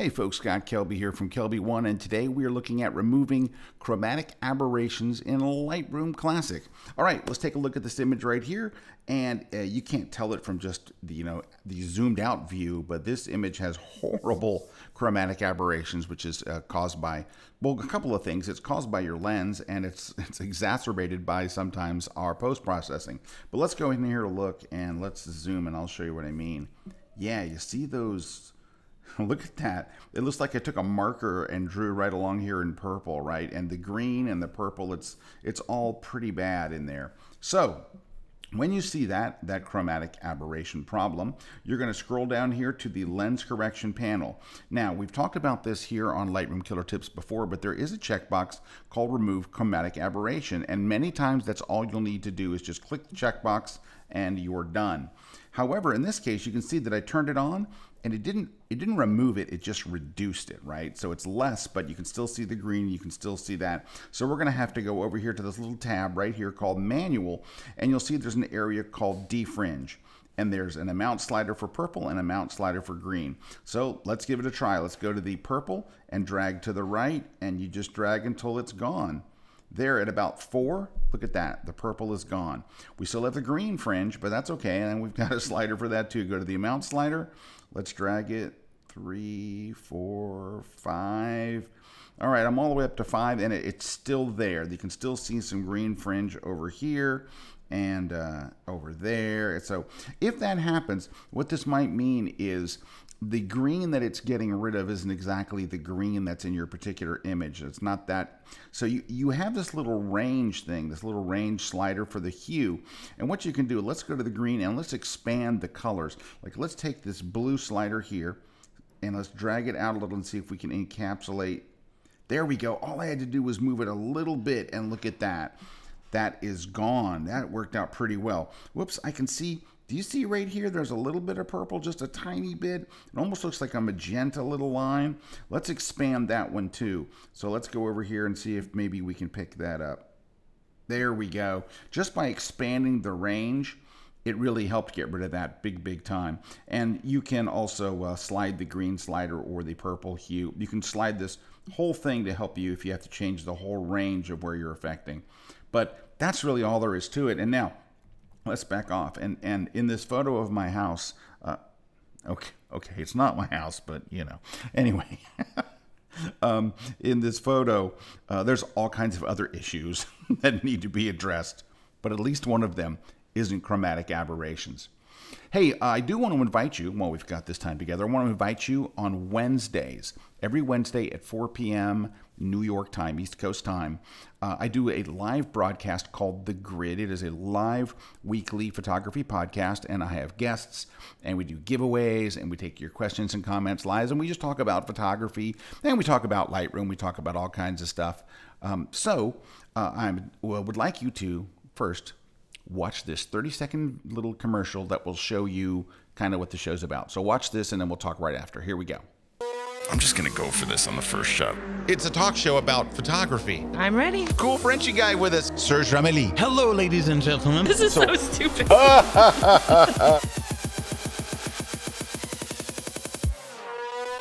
Hey folks, Scott Kelby here from Kelby One, and today we are looking at removing chromatic aberrations in Lightroom Classic. All right, let's take a look at this image right here, and uh, you can't tell it from just the, you know the zoomed out view, but this image has horrible chromatic aberrations, which is uh, caused by well a couple of things. It's caused by your lens, and it's it's exacerbated by sometimes our post processing. But let's go in here to look, and let's zoom, and I'll show you what I mean. Yeah, you see those Look at that. It looks like I took a marker and drew right along here in purple, right? And the green and the purple, it's it's all pretty bad in there. So when you see that, that chromatic aberration problem, you're going to scroll down here to the lens correction panel. Now, we've talked about this here on Lightroom Killer Tips before, but there is a checkbox called Remove Chromatic Aberration, and many times that's all you'll need to do is just click the checkbox and you're done. However, in this case, you can see that I turned it on and it didn't it didn't remove it it just reduced it right so it's less but you can still see the green you can still see that so we're going to have to go over here to this little tab right here called manual and you'll see there's an area called defringe and there's an amount slider for purple and amount slider for green so let's give it a try let's go to the purple and drag to the right and you just drag until it's gone there at about four, look at that, the purple is gone. We still have the green fringe, but that's okay. And we've got a slider for that too. Go to the amount slider. Let's drag it three, four, five. All right, I'm all the way up to five, and it, it's still there. You can still see some green fringe over here and uh, over there. So if that happens, what this might mean is the green that it's getting rid of isn't exactly the green that's in your particular image. It's not that. So you, you have this little range thing, this little range slider for the hue. And what you can do, let's go to the green and let's expand the colors. Like let's take this blue slider here and let's drag it out a little and see if we can encapsulate. There we go. All I had to do was move it a little bit and look at that. That is gone. That worked out pretty well. Whoops, I can see, do you see right here? There's a little bit of purple, just a tiny bit. It almost looks like a magenta little line. Let's expand that one too. So let's go over here and see if maybe we can pick that up. There we go. Just by expanding the range, it really helped get rid of that big, big time. And you can also uh, slide the green slider or the purple hue. You can slide this whole thing to help you if you have to change the whole range of where you're affecting. But that's really all there is to it. And now let's back off. And, and in this photo of my house, uh, okay, okay, it's not my house, but you know, anyway. um, in this photo, uh, there's all kinds of other issues that need to be addressed, but at least one of them isn't chromatic aberrations. Hey, I do want to invite you, while we've got this time together, I want to invite you on Wednesdays, every Wednesday at 4 p.m. New York time, East Coast time. Uh, I do a live broadcast called The Grid. It is a live weekly photography podcast, and I have guests, and we do giveaways, and we take your questions and comments live, and we just talk about photography, and we talk about Lightroom, we talk about all kinds of stuff. Um, so uh, I well, would like you to first watch this 30 second little commercial that will show you kind of what the show's about. So watch this and then we'll talk right after. Here we go. I'm just gonna go for this on the first shot. It's a talk show about photography. I'm ready. Cool Frenchy guy with us, Serge Ramelli. Hello, ladies and gentlemen. This is so, so stupid.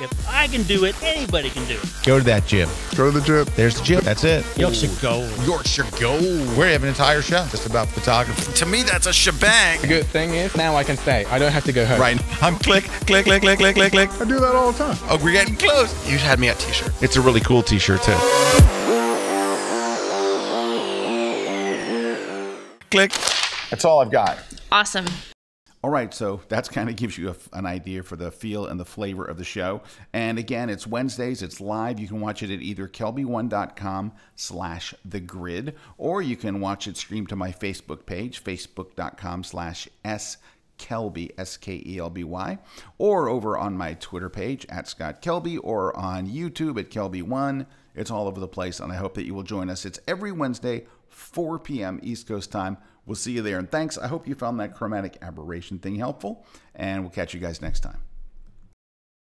If I can do it, anybody can do it. Go to that gym. Go to the gym. There's the gym. That's it. Yorkshire Gold. Yorkshire Gold. We're having an entire show just about photography. To me, that's a shebang. The good thing is now I can stay. I don't have to go home. Right. I'm click, click, click, click, click, click, click. I do that all the time. Oh, we're getting close. You had me at t-shirt. It's a really cool t-shirt too. Click. That's all I've got. Awesome. All right, so that's kind of gives you a, an idea for the feel and the flavor of the show. And again, it's Wednesdays, it's live. You can watch it at either kelby1.com slash the grid, or you can watch it streamed to my Facebook page, facebook.com slash s Kelby, S K E L B Y, or over on my Twitter page at Scott Kelby or on YouTube at Kelby1. It's all over the place, and I hope that you will join us. It's every Wednesday 4 p.m. East Coast time. We'll see you there. And thanks. I hope you found that chromatic aberration thing helpful, and we'll catch you guys next time.